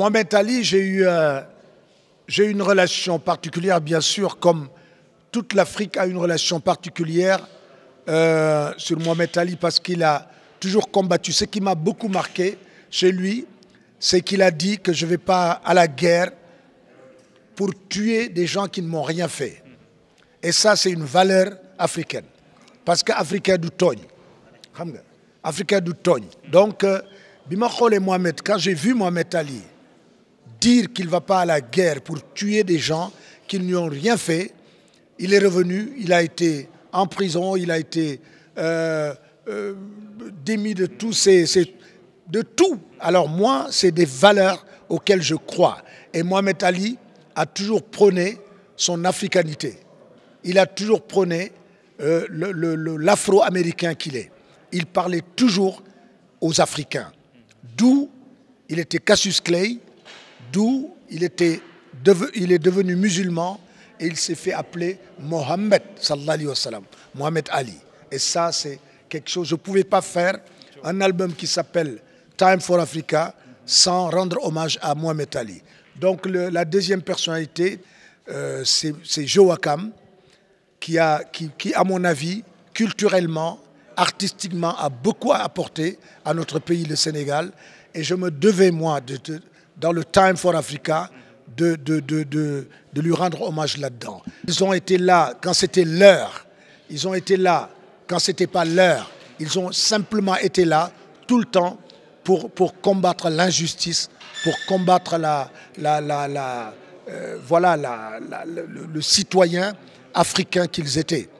Mohamed Ali, euh, j'ai eu, une relation particulière, bien sûr, comme toute l'Afrique a une relation particulière euh, sur Mohamed Ali parce qu'il a toujours combattu. Ce qui m'a beaucoup marqué chez lui, c'est qu'il a dit que je ne vais pas à la guerre pour tuer des gens qui ne m'ont rien fait. Et ça, c'est une valeur africaine. Parce qu'Africain du Africain Donc, euh, Mohamed, quand j'ai vu Mohamed Ali, dire qu'il ne va pas à la guerre pour tuer des gens qui n'y ont rien fait. Il est revenu, il a été en prison, il a été euh, euh, démis de tout, de tout. Alors moi, c'est des valeurs auxquelles je crois. Et Mohamed Ali a toujours prôné son africanité. Il a toujours prôné euh, l'afro-américain qu'il est. Il parlait toujours aux Africains. D'où il était Cassius Clay, d'où il, il est devenu musulman et il s'est fait appeler Mohamed Mohammed Ali. Et ça, c'est quelque chose, je ne pouvais pas faire un album qui s'appelle Time for Africa sans rendre hommage à Mohamed Ali. Donc la deuxième personnalité, euh, c'est Joachim, qui, a, qui, à mon avis, culturellement, artistiquement, a beaucoup apporté à notre pays, le Sénégal. Et je me devais, moi, de, dans le Time for Africa de, lui rendre hommage là-dedans. Ils ont été là quand c'était l'heure. Ils ont été là quand ce n'était pas l'heure. Ils ont simplement été là tout le temps pour, combattre l'injustice, pour combattre la, euh, voilà, le citoyen africain qu'ils étaient.